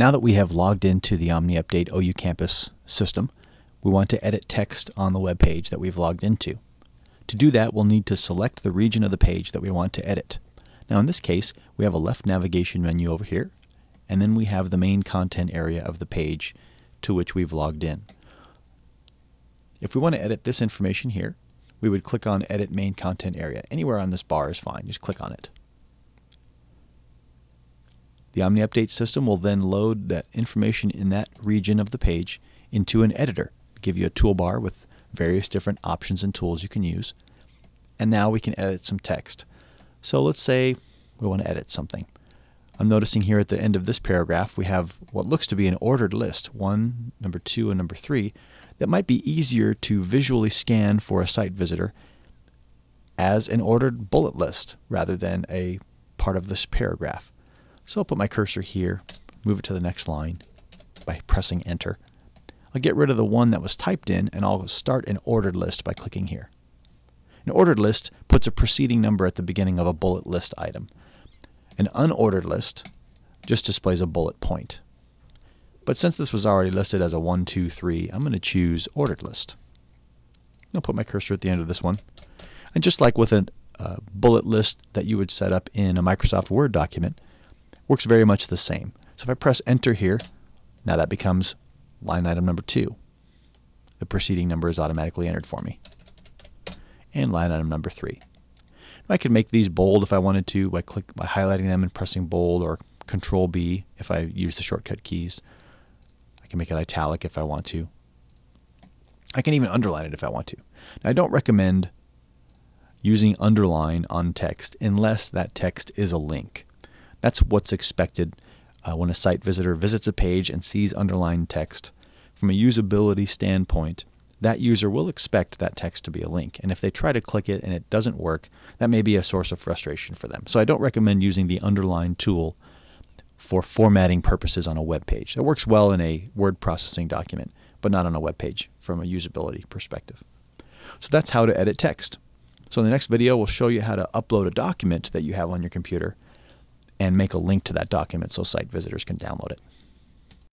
Now that we have logged into the OmniUpdate OU Campus system, we want to edit text on the web page that we've logged into. To do that, we'll need to select the region of the page that we want to edit. Now in this case, we have a left navigation menu over here, and then we have the main content area of the page to which we've logged in. If we want to edit this information here, we would click on Edit Main Content Area. Anywhere on this bar is fine, just click on it. The Omni Update system will then load that information in that region of the page into an editor, give you a toolbar with various different options and tools you can use. And now we can edit some text. So let's say we want to edit something. I'm noticing here at the end of this paragraph we have what looks to be an ordered list, one, number two, and number three, that might be easier to visually scan for a site visitor as an ordered bullet list rather than a part of this paragraph. So I'll put my cursor here, move it to the next line by pressing enter. I'll get rid of the one that was typed in and I'll start an ordered list by clicking here. An ordered list puts a preceding number at the beginning of a bullet list item. An unordered list just displays a bullet point. But since this was already listed as a 1, 2, 3, I'm going to choose ordered list. I'll put my cursor at the end of this one. And just like with a uh, bullet list that you would set up in a Microsoft Word document, works very much the same. So if I press enter here, now that becomes line item number two. The preceding number is automatically entered for me. And line item number three. I could make these bold if I wanted to by click by highlighting them and pressing bold or control B if I use the shortcut keys. I can make it italic if I want to. I can even underline it if I want to. Now, I don't recommend using underline on text unless that text is a link. That's what's expected uh, when a site visitor visits a page and sees underlined text. From a usability standpoint, that user will expect that text to be a link. And if they try to click it and it doesn't work, that may be a source of frustration for them. So I don't recommend using the underline tool for formatting purposes on a web page. It works well in a word processing document, but not on a web page from a usability perspective. So that's how to edit text. So in the next video, we'll show you how to upload a document that you have on your computer and make a link to that document so site visitors can download it.